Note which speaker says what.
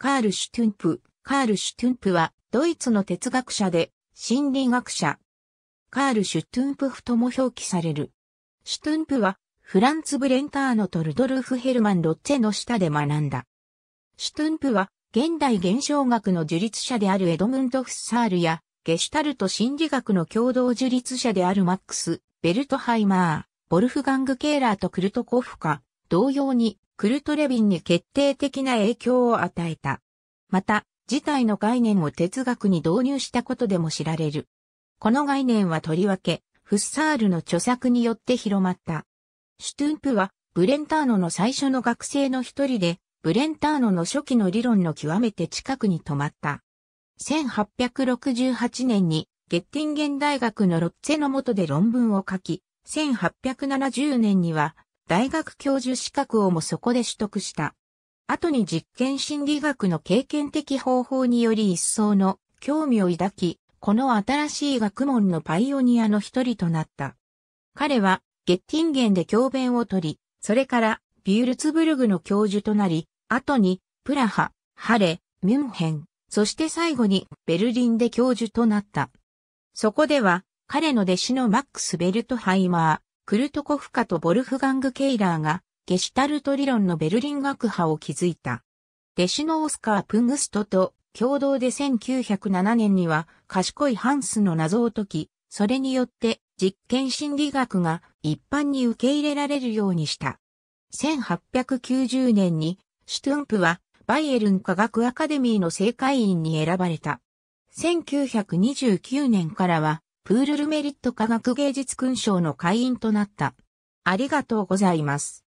Speaker 1: カール・シュトゥンプ。カール・シュトゥンプは、ドイツの哲学者で、心理学者。カール・シュトゥンプフとも表記される。シュトゥンプは、フランツ・ブレンターノとルドルフ・ヘルマン・ロッチェの下で学んだ。シュトゥンプは、現代現象学の樹立者であるエドムント・フッサールや、ゲシュタルト心理学の共同樹立者であるマックス、ベルトハイマー、ボルフガング・ケーラーとクルトコフカ、同様にクルトレビンに決定的な影響を与えた。また、事態の概念を哲学に導入したことでも知られる。この概念はとりわけ、フッサールの著作によって広まった。シュトゥンプは、ブレンターノの最初の学生の一人で、ブレンターノの初期の理論の極めて近くに止まった。1868年に、ゲッティンゲン大学のロッツェの下で論文を書き、1870年には、大学教授資格をもそこで取得した。後に実験心理学の経験的方法により一層の興味を抱き、この新しい学問のパイオニアの一人となった。彼はゲッティンゲンで教鞭を取り、それからビュールツブルグの教授となり、後にプラハ、ハレ、ミュンヘン、そして最後にベルリンで教授となった。そこでは彼の弟子のマックス・ベルトハイマー、クルトコフカとボルフガング・ケイラーが、ゲシュタルト理論のベルリン学派を築いた。弟子のオスカー・プングストと共同で1907年には賢いハンスの謎を解き、それによって実験心理学が一般に受け入れられるようにした。1890年にシュトゥンプはバイエルン科学アカデミーの正会員に選ばれた。1929年からはプールルメリット科学芸術勲章の会員となった。ありがとうご
Speaker 2: ざいます。